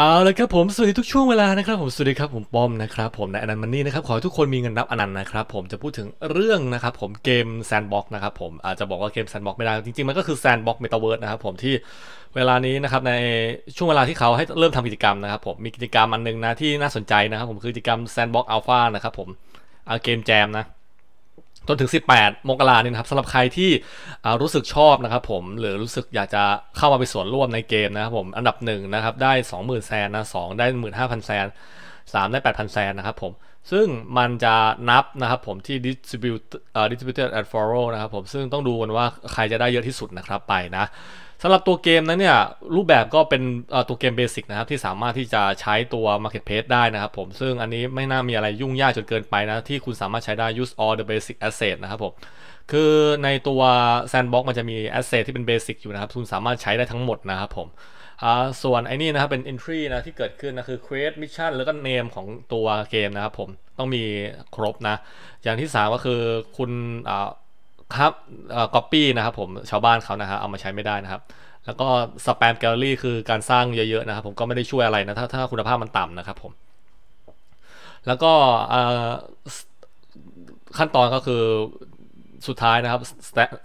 เอาละครับผม สวัสดีทุกช่วงเวลานะครับผม สวัสดีครับผม ป้อมนะครับ ผมในอนันต์มันนี่นะครับขอให้ทุกคนมีเงินนับอนันต์นะครับ ผมจะพูดถึงเรื่องนะครับผมเกมแซนบ็อกนะครับผมอาจจะบอกว่าเกมแซนบ็อกไม่ได้จริงๆมันก็คือแซนบ็อกเมตาเวิร์สนะครับผมที่เวลานี้นะครับในช่วงเวลาที่เขาให้เริ่มทำกิจกรรมนะครับ ผมมีกิจกรรมอันนึงนะที่น่าสนใจนะครับ ผมคือกิจกรรมแซนบ็อกอัลฟานะครับผมเอาเกมแจมนะจนถึง 18 มกราเนี่ยนะครับสำหรับใครที่รู้สึกชอบนะครับ ผมหรือรู้สึกอยากจะเข้ามาไปส่วนร่วมในเกมนะครับ ผมอันดับ1นะครับได้ 20,000 แซนนะสได้ 15,000 แซน3ได้ 8,000 แซนนะครับผม ซึ่งมันจะนับนะครับผมที่ distribute distributed at f o r o นะครับ ผมซึ่งต้องดูกันว่าใครจะได้เยอะที่สุดนะครับ ไปนะสำหรับตัวเกมนั้นเนี่ยรูปแบบก็เป็นตัวเกมเบสิกนะครับที่สามารถที่จะใช้ตัว Marketplace ได้นะครับผม ซึ่งอันนี้ไม่น่ามีอะไรยุ่งยากจนเกินไปนะที่คุณสามารถใช้ได้ use all the basic asset นะครับผม คือในตัว Sandbox มันจะมี asset ที่เป็นเบสิกอยู่นะครับ คุณสามารถใช้ได้ทั้งหมดนะครับผมส่วนไอ้นี่นะครับเป็น entry นะที่เกิดขึ้นนะคือ create mission แล้วก็ name ของตัวเกมนะครับผมต้องมีครบนะอย่างที่3ก็คือคุณครับก๊อปปี้นะครับผมชาวบ้านเขานะฮะเอามาใช้ไม่ได้นะครับ แล้วก็สแปมแกลเลอรี่คือการสร้างเยอะๆนะครับ ผมก็ไม่ได้ช่วยอะไรนะถ้าถ้าคุณภาพมันต่ำนะครับผม แล้วก็ขั้นตอนก็คือสุดท้ายนะครับ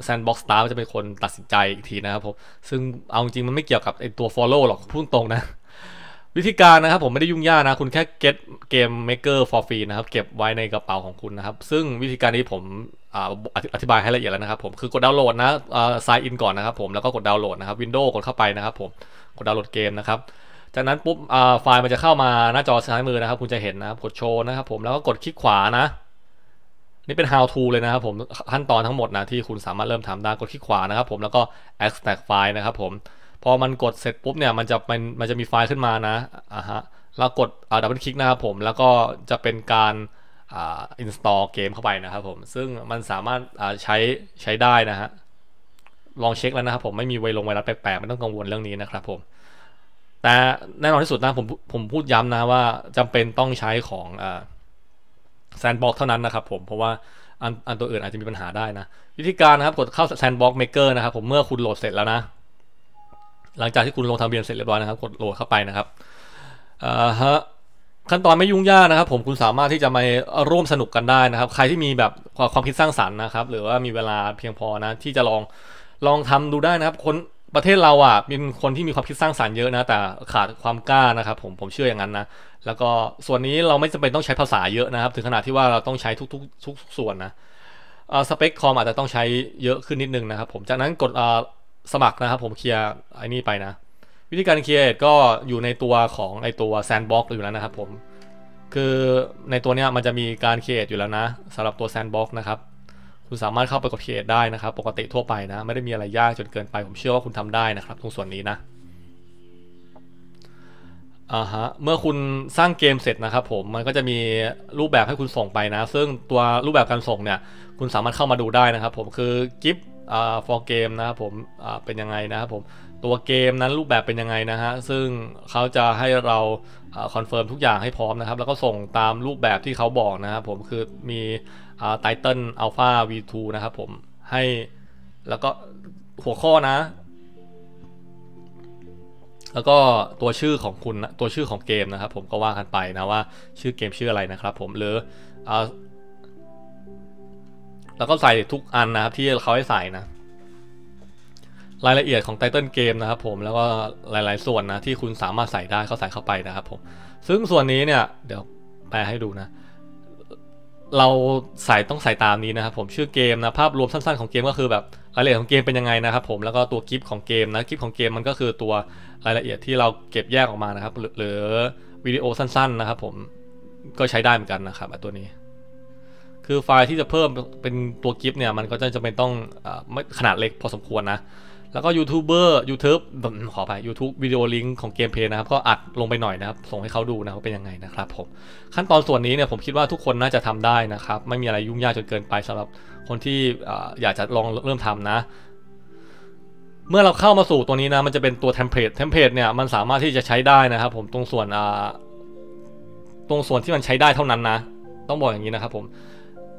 แซนด์บ็อกซ์สตาร์จะเป็นคนตัดสินใจอีกทีนะครับผมซึ่งเอาจริงมันไม่เกี่ยวกับไอตัว Follow หรอกพูดตรงนะวิธีการนะครับผมไม่ได้ยุ่งยากนะคุณแค่ get game maker for free นะครับเก็บไว้ในกระเป๋าของคุณนะครับ ซึ่งวิธีการนี้ผมอธิบายให้ละเอียดแล้วนะครับผมคือกดดาวน์โหลดนะซายอินก่อนนะครับผมแล้วก็กดดาวน์โหลดนะครับวินโดว์กดเข้าไปนะครับผมกดดาวน์โหลดเกมนะครับจากนั้นปุ๊บไฟล์มันจะเข้ามาหน้าจอซ้ายมือนะครับคุณจะเห็นนะครับกดโชว์นะครับผมแล้วก็กดคลิกขวานะ นี่เป็น how to เลยนะครับผมขั้นตอนทั้งหมดนะที่คุณสามารถเริ่มทำได้กดคลิกขวานะครับผมแล้วก็ extract ไฟล์นะครับผมพอมันกดเสร็จปุ๊บเนี่ยมันจะมันมันจะมีไฟล์ขึ้นมานะอ่ะฮะแล้วกดดับเบิลคลิกนะครับผมแล้วก็จะเป็นการอินสตอลเกมเข้าไปนะครับผมซึ่งมันสามารถใช้ใช้ได้นะฮะลองเช็คแล้วนะครับผมไม่มีไวลงไวรัสแปลกๆไม่ต้องกังวลเรื่องนี้นะครับ ผม แต่แน่นอนที่สุดนะผมผมพูดย้ำนะว่าจำเป็นต้องใช้ของแซนด์บ็อกเท่านั้นนะครับ ผมเพราะว่าอันอันตัวอื่นอาจจะมีปัญหาได้นะ วิธีการนะครับกดเข้าแซนด์บ็อกเมเกอร์นะครับผมเมื่อคุณโหลดเสร็จแล้วนะหลังจากที่คุณลงทะเบียนเสร็จเรียบร้อยนะครับ กดโหลดเข้าไปนะครับอ่าฮะขั้นตอนไม่ยุ่งยากนะครับ ผมคุณสามารถที่จะมาร่วมสนุกกันได้นะครับ ใครที่มีแบบความคิดสร้างสรรค์นะครับ หรือว่ามีเวลาเพียงพอนะที่จะลองลองทำดูได้นะครับคนประเทศเราอ่ะเป็นคนที่มีความคิดสร้างสรรค์เยอะนะแต่ขาดความกล้านะครับผมผมเชื่ออย่างนั้นนะแล้วก็ส่วนนี้เราไม่จำเป็นต้องใช้ภาษาเยอะนะครับ ถึงขนาดที่ว่าเราต้องใช้ทุกทุกทุกส่วนนะสเปคคอมอาจจะต้องใช้เยอะขึ้นนิดนึงนะครับ ผมจากนั้นกดสมัครนะครับผมเคลียร์ไอ้นี่ไปนะวิธีการเคลียร์ก็อยู่ในตัวของไอตัวแซนด์บ็อกอยู่แล้วนะครับผมคือในตัวเนี้ยมันจะมีการเคลียร์อยู่แล้วนะสำหรับตัวแซนด์บ็อกนะครับคุณสามารถเข้าไปกดเคลียร์ได้นะครับ ปกติทั่วไปนะไม่ได้มีอะไรยากจนเกินไป ผมเชื่อว่าคุณทำได้นะครับตรงส่วนนี้นะอ่าฮะเมื่อคุณสร้างเกมเสร็จนะครับ ผมมันก็จะมีรูปแบบให้คุณส่งไปนะซึ่งตัวรูปแบบการส่งเนี่ยคุณสามารถเข้ามาดูได้นะครับ ผมคือกิฟต์อ่า for game นะครับผมอ่าเป็นยังไงนะครับผมตัวเกมนั้นรูปแบบเป็นยังไงนะฮะ ซึ่งเขาจะให้เราคอนเฟิร์มทุกอย่างให้พร้อมนะครับ แล้วก็ส่งตามรูปแบบที่เขาบอกนะครับผมคือมีไทเทนอัลฟา V2 นะครับผมให้แล้วก็หัวข้อนะ แล้วก็ตัวชื่อของคุณตัวชื่อของเกมนะครับผมก็ว่ากันไปนะว่าชื่อเกมชื่ออะไรนะครับผมหรืออแล้วก็ใส่ทุกอันนะครับที่เขาให้ใส่นะรายละเอียดของไตเติลเกมนะครับ ผมแล้วก็หลาย ๆ ส่วนนะ ที่คุณสามารถใส่ได้เขาใส่เข้าไปนะครับผมซึ่งส่วนนี้เนี่ย เดี๋ยวแปลให้ดูนะ เราใส่ต้องใส่ตามนี้นะครับผมชื่อเกมนะภาพรวมสั้น ๆ ของเกมก็คือ แบบรายละเอียดของเกมเป็นยังไงนะครับ ผมแล้วก็ตัวกิฟต์ของเกมนะกิฟต์ของเกมมันก็คือตัวรายละเอียดที่เราเก็บแยกออกมานะครับ หรือวิดีโอสั้น ๆ นะครับผมก็ใช้ได้เหมือนกันนะครับตัวนี้ คือไฟล์ที่จะเพิ่มเป็นตัวกิฟต์เนี่ย มันก็จะจำเป็นต้องอขนาดเล็กพอสมควรนะแล้วก็ยูทูบเบอร์ยูทูบขอไปยูทูบวิดีโอลิงก์ของเกมเพย์นะครับ ก็อัดลงไปหน่อยนะครับ ส่งให้เขาดูนะว่าเป็นยังไงนะครับ ผมขั้นตอนส่วนนี้เนี่ยผมคิดว่าทุกคนน่าจะทำได้นะครับ ไม่มีอะไรยุ่งยากจนเกินไปสำหรับคนที่อยากจะลองเริ่มทำนะ เมื่อเราเข้ามาสู่ตัวนี้นะมันจะเป็นตัวเทมเพลตเทมเพลตเนี่ยมันสามารถที่จะใช้ได้นะครับ ผมตรงส่วนตรงส่วนที่มันใช้ได้เท่านั้นนะ ต้องบอกอย่างนี้นะครับ ผม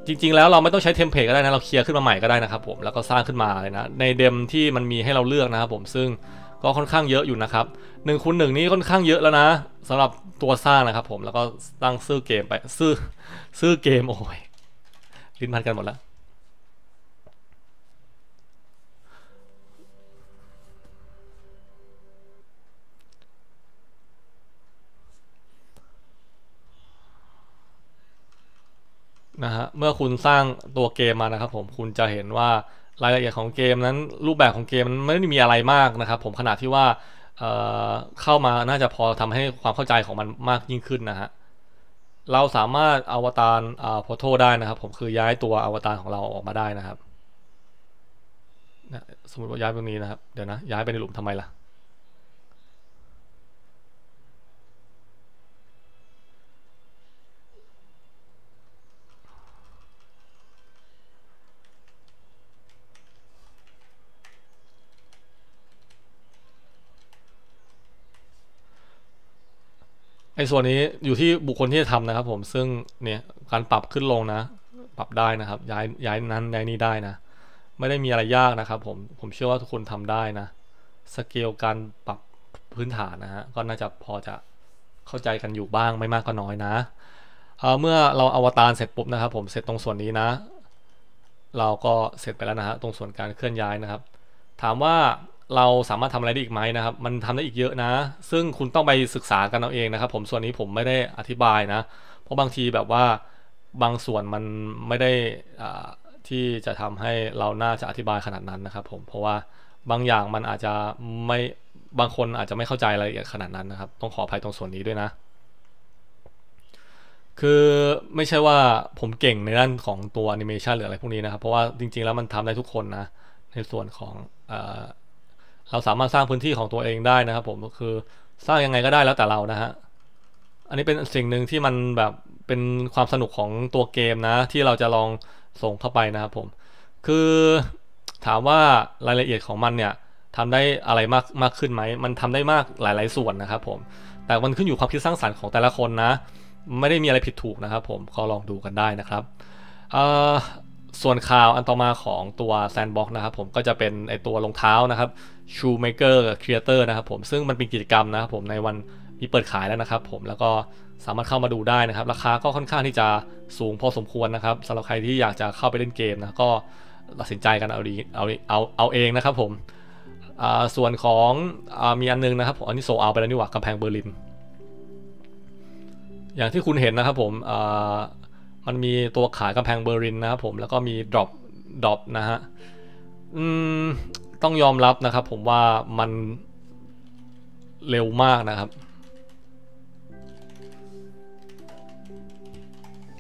จริงๆ แล้วเราไม่ต้องใช้เทมเพลตก็ได้นะเราเคลียร์ขึ้นมาใหม่ก็ได้นะครับผมแล้วก็สร้างขึ้นมาเลยนะในเดมที่มันมีให้เราเลือกนะครับผมซึ่งก็ค่อนข้างเยอะอยู่นะครับ1นคูณหนี้ค่อนข้างเยอะแล้วนะ สำหรับตัวสร้างนะครับผมแล้วก็ตั้งซื้อเกมไป ซื้อซื้อเกมโอ้ยลิ้นพันกันหมดแล้วนะฮะเมื่อคุณสร้างตัวเกมมานะครับผมคุณจะเห็นว่ารายละเอียดของเกมนั้น รูปแบบของเกมมันไม่ได้มีอะไรมากนะครับ ผมขนาดที่ว่าเเข้ามาน่าจะพอทำให้ความเข้าใจของมันมากยิ่งขึ้นนะฮะเราสามารถอวตารอ่าพอโทได้นะครับ ผมคือย้ายตัวอวตารของเราออกมาได้นะครับสมมติว่าย้ายตรงนี้นะครับเดี๋ยวนะย้ายไปในหลุมทำไมล่ะส่วนนี้อยู่ที่บุคคลที่จะทำนะครับ ผมซึ่งเนี่ยการปรับขึ้นลงนะ ปรับได้นะครับ ย้ายย้ายนั้นย้ายนี้ได้นะ ไม่ได้มีอะไรยากนะครับผม ผมเชื่อว่าทุกคนทำได้นะสเกลการปรับพื้นฐานนะฮะก็น่าจะพอจะเข้าใจกันอยู่บ้างไม่มากก็น้อยนะเเมื่อเราอวตารเสร็จปุ๊บนะครับผมเสร็จตรงส่วนนี้นะ เราก็เสร็จไปแล้วนะฮะตรงส่วนการเคลื่อนย้ายนะครับ ถามว่าเราสามารถทำอะไรได้อีกไหมนะครับ มันทำได้อีกเยอะนะ ซึ่งคุณต้องไปศึกษากันเอาเองนะครับ ผม ส่วนนี้ผมไม่ได้อธิบายนะ เพราะบางทีแบบว่าบางส่วนมันไม่ได้ที่จะทำให้เราน่าจะอธิบายขนาดนั้นนะครับผม เพราะว่าบางอย่างมันอาจจะไม่ บางคนอาจจะไม่เข้าใจรายละเอียดขนาดนั้นนะครับ ต้องขออภัยตรงส่วนนี้ด้วยนะ คือไม่ใช่ว่าผมเก่งในด้านของตัวแอนิเมชันหรืออะไรพวกนี้นะครับ เพราะว่าจริง ๆแล้วมันทำได้ทุกคนนะ ในส่วนของเราสามารถสร้างพื้นที่ของตัวเองได้นะครับผมก็คือสร้างยังไงก็ได้แล้วแต่เรานะฮะ อันนี้เป็นสิ่งหนึ่งที่มันแบบเป็นความสนุกของตัวเกมนะ ที่เราจะลองส่งเข้าไปนะครับผมคือถามว่ารายละเอียดของมันเนี่ยทำได้อะไรมากมากขึ้นไหมมันทำได้มากหลาย ๆ ส่วนนะครับผม แต่มันขึ้นอยู่ความคิดสร้างสรรค์ของแต่ละคนนะ ไม่ได้มีอะไรผิดถูกนะครับผมก็ลองดูกันได้นะครับส่วนข่าวอันต่อมาของตัวแซนบ็อกนะครับผมก็จะเป็นไอตัวรองเท้านะครับชูเมเกอร์ครีเอเตอร์นะครับผมซึ่งมันเป็นกิจกรรมนะครับผมในวันมีเปิดขายแล้วนะครับ ผมแล้วก็สามารถเข้ามาดูได้นะครับราคาก็ค่อนข้างที่จะสูงพอสมควรนะครับสำหรับใครที่อยากจะเข้าไปเล่นเกมนะก็ตัดสินใจกันเอาดีเอาเอาเอาเองนะครับผมส่วนของอมีอันนึงนะครับผมอันนี้โซเอาไปแล้วนี่หว่ากำแพงเบอร์ลินอย่างที่คุณเห็นนะครับผมมันมีตัวขายกำแพงเบอร์ลินนะครับผมแล้วก็มีดรอปดรอปนะฮะอืมต้องยอมรับนะครับ ผมว่ามันเร็วมากนะครับ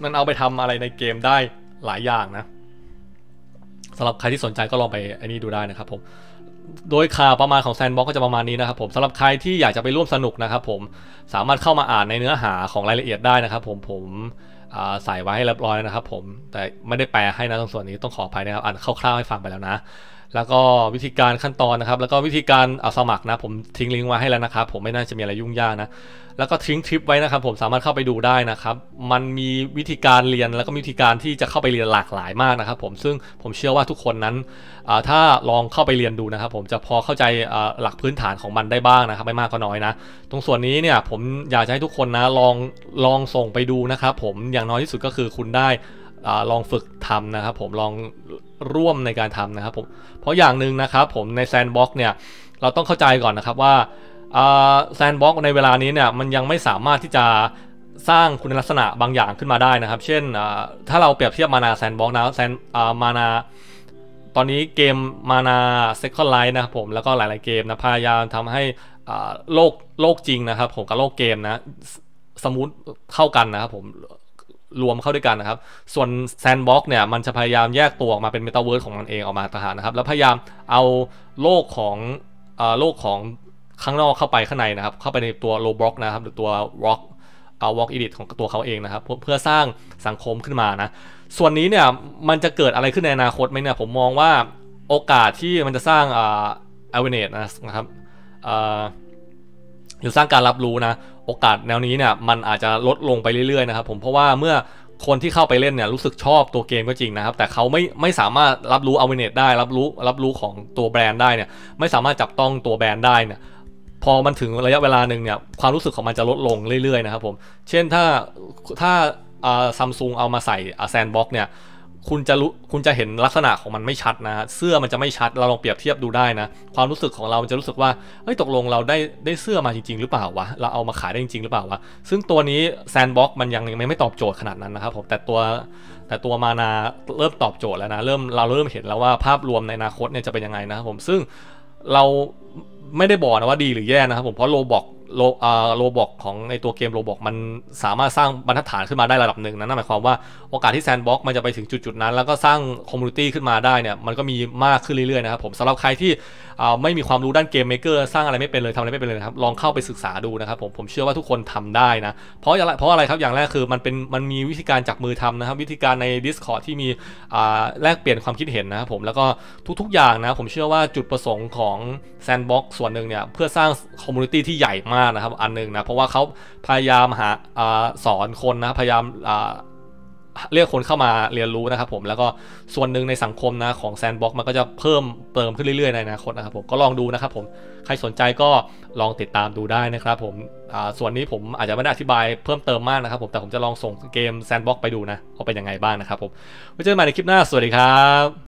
มันเอาไปทำอะไรในเกมได้หลายอย่างนะสำหรับใครที่สนใจก็ลองไปไอ้นี้ดูได้นะครับผมโดยข่าวประมาณของแซนบ็อกก็จะประมาณนี้นะครับ ผมสำหรับใครที่อยากจะไปร่วมสนุกนะครับผมสามารถเข้ามาอ่านในเนื้อหาของรายละเอียดได้นะครับ ผมผมใส่ไว้ให้เรียบร้อยนะครับผม แต่ไม่ได้แปลให้นะตรงส่วนนี้ต้องขออภัยนะครับอ่านคร่าวๆให้ฟังไปแล้วนะแล้วก็วิธีการขั้นตอนนะครับ แล้วก็วิธีการเอาสมัครนะ ผมทิ้งลิงก์ไว้ให้แล้วนะครับ ผมไม่น่าจะมีอะไรยุ่งยากนะ แล้วก็ทิ้งทริปไว้นะครับ ผมสามารถเข้าไปดูได้นะครับ มันมีวิธีการเรียน แล้วก็วิธีการที่จะเข้าไปเรียนหลากหลายมากนะครับผม ซึ่งผมเชื่อว่าทุกคนนั้น ถ้าลองเข้าไปเรียนดูนะครับผม จะพอเข้าใจหลักพื้นฐานของมันได้บ้างนะครับ ไม่มากก็น้อยนะ ตรงส่วนนี้เนี่ยผมอยากจะให้ทุกคนนะ ลองลองส่งไปดูนะครับผม อย่างน้อยที่สุดก็คือคุณได้ลองฝึกทำนะครับผม ลองร่วมในการทำนะครับผมเพราะอย่างหนึ่งนะครับผมในแซนด์บ็อกเนี่ยเราต้องเข้าใจก่อนนะครับว่าแซนด์บ็อกในเวลานี้เนี่ยมันยังไม่สามารถที่จะสร้างคุณลักษณะบางอย่างขึ้นมาได้นะครับ เช่น ถ้าเราเปรียบเทียบมานาแซนด์บ็อกนะแซนมานา ตอนนี้เกมมานาเซ็กอ n ไลท์นะครับผมแล้วก็หลายๆเกมนะพยายามทำให้โลกโลกจริงนะครับผมกับโลกเกมนะสมูทเข้ากันนะครับผมรวมเข้าด้วยกันนะครับ ส่วนแซนด์บ็อกเนี่ยมันจะพยายามแยกตัวออกมาเป็นเมตาเวิร์สของมันเองออกมาต่างหารนะครับแล้วพยายามเอาโลกของโลกของข้างนอกเข้าไปข้างในนะครับ เข้าไปในตัวโลบล็อกนะครับหรือตัวบล็อกเอาวอล์กอิดิทของตัวเขาเองนะครับเพื่อสร้างสังคมขึ้นมานะ ส่วนนี้เนี่ยมันจะเกิดอะไรขึ้นในอนาคตไหมเนี่ยผมมองว่าโอกาสที่มันจะสร้างออเวเนตนะครับหรือสร้างการรับรู้นะโอกาสแนวนี้เนี่ยมันอาจจะลดลงไปเรื่อยๆนะครับผม เพราะว่าเมื่อคนที่เข้าไปเล่นเนี่ยรู้สึกชอบตัวเกมก็จริงนะครับแต่เขาไม่ไม่สามารถรับรู้อเวเนตได้ รับรู้รับรู้ของตัวแบรนด์ได้เนี่ย ไม่สามารถจับต้องตัวแบรนด์ได้เนี่ยพอมันถึงระยะเวลาหนึ่งเนี่ย ความรู้สึกของมันจะลดลงเรื่อยๆนะครับผมเช่นถ้าถ้าซัมซุงเอามาใส่แซนบ็อกเนี่ยคุณจะรู้คุณจะเห็นลักษณะของมันไม่ชัดนะเสื้อมันจะไม่ชัด เราลองเปรียบเทียบดูได้นะความรู้สึกของเรามันจะรู้สึกว่าเฮ้ยตกลงเราได้ได้เสื้อมาจริง ๆ หรือเปล่าวะเราเอามาขายได้จริงๆหรือเปล่าวะซึ่งตัวนี้แซนบ็อกมันยังยังไม่ตอบโจทย์ขนาดนั้นนะครับผมแต่ตัวแต่ตัวมานาเริ่มตอบโจทย์แล้วนะเริ่มเราเริ่มเห็นแล้วว่าภาพรวมในอนาคตเนี่ยจะเป็นยังไงนะครับผมซึ่งเราไม่ได้บอกนะว่าดีหรือแย่นะครับผมเพราะโลบอกโลโลบอกของในตัวเกมโลบอกมันสามารถสร้างบรรทัดฐานขึ้นมาได้ระดับหนึ่งนะนั่นหมายความว่าโอกาสที่แซนบ็อกมันจะไปถึงจุดๆนั้น แล้วก็สร้างคอมมูนิตี้ขึ้นมาได้เนี่ยมันก็มีมากขึ้นเรื่อยๆนะครับผมสำหรับใครที่ไม่มีความรู้ด้านเกมเมกเกอร์สร้างอะไรไม่เป็นเลยทำอะไรไม่เป็นเลยครับลองเข้าไปศึกษาดูนะครับผม ผมเชื่อว่าทุกคนทำได้นะเพราะอะไรเพราะอะไรครับ อย่างแรกคือมันเป็นมันมีวิธีการจับมือทำนะครับวิธีการใน Discord ที่มีแลกเปลี่ยนความคิดเห็นนะครับผมแล้วก็ทุกๆอย่างนะผมเชื่อว่าจุดประสงค์ของแซนบ็อกส่วนหนึ่งเนี่ยเพื่อสร้างคอมมูนิตี้ที่ใหญ่มมากนะครับอันนึงนะเพราะว่าเขาพยายามหาสอนคนนะพยายามเรียกคนเข้ามาเรียนรู้นะครับผมแล้วก็ส่วนหนึ่งในสังคมนะของแซนบ็อกมันก็จะเพิ่มเติมขึ้นเรื่อยๆ ในอนาคตนะครับ ผมก็ลองดูนะครับผมใครสนใจก็ลองติดตามดูได้นะครับผมส่วนนี้ผมอาจจะไม่ได้อธิบายเพิ่มเติมมากนะครับผมแต่ผมจะลองส่งเกมแซนบ็อกไปดูนะว่าเป็นยังไงบ้างนะครับผมไว้เจอกันใหม่ในคลิปหน้า สวัสดีครับ